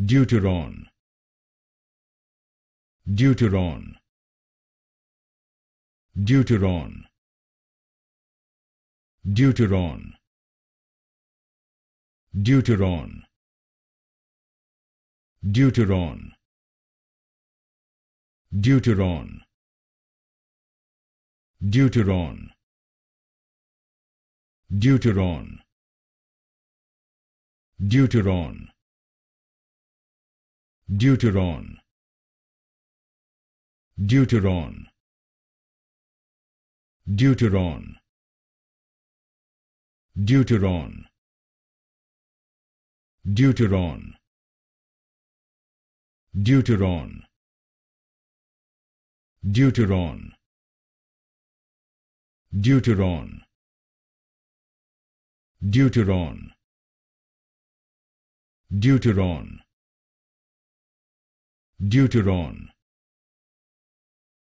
Deuteron Deuteron Deuteron Deuteron Deuteron Deuteron Deuteron Deuteron Deuteron Deuteron Deuteron Deuteron Deuteron Deuteron Deuteron Deuteron Deuteron Deuteron Deuteron Deuteron deuteron